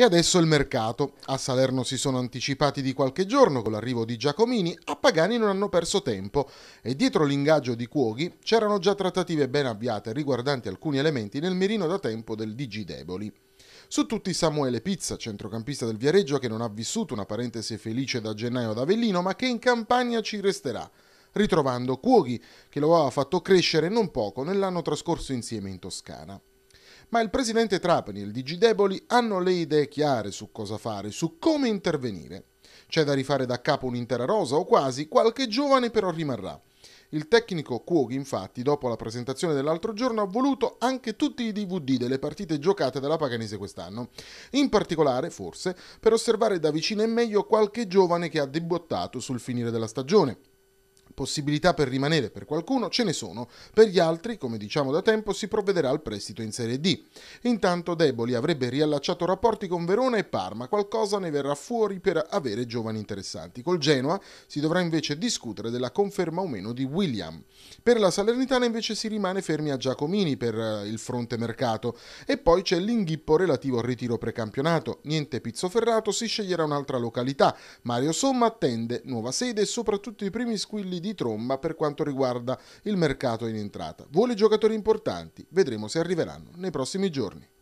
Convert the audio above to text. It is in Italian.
E adesso il mercato. A Salerno si sono anticipati di qualche giorno con l'arrivo di Giacomini, a Pagani non hanno perso tempo e dietro l'ingaggio di Cuoghi c'erano già trattative ben avviate riguardanti alcuni elementi nel mirino da tempo del DG Deboli. Su tutti Samuele Pizza, centrocampista del Viareggio che non ha vissuto una parentesi felice da gennaio ad Avellino ma che in campagna ci resterà, ritrovando Cuoghi che lo aveva fatto crescere non poco nell'anno trascorso insieme in Toscana ma il presidente Trapani e il DG Deboli hanno le idee chiare su cosa fare, su come intervenire. C'è da rifare da capo un'intera rosa o quasi, qualche giovane però rimarrà. Il tecnico Cuoghi, infatti, dopo la presentazione dell'altro giorno, ha voluto anche tutti i DVD delle partite giocate dalla Paganese quest'anno. In particolare, forse, per osservare da vicino e meglio qualche giovane che ha debottato sul finire della stagione possibilità per rimanere per qualcuno ce ne sono, per gli altri, come diciamo da tempo, si provvederà al prestito in Serie D. Intanto Deboli avrebbe riallacciato rapporti con Verona e Parma, qualcosa ne verrà fuori per avere giovani interessanti. Col Genoa si dovrà invece discutere della conferma o meno di William. Per la Salernitana invece si rimane fermi a Giacomini per eh, il fronte mercato e poi c'è l'inghippo relativo al ritiro precampionato. Niente pizzo ferrato, si sceglierà un'altra località. Mario Somma attende nuova sede e soprattutto i primi squilli di di tromba per quanto riguarda il mercato in entrata. Vuole giocatori importanti, vedremo se arriveranno nei prossimi giorni.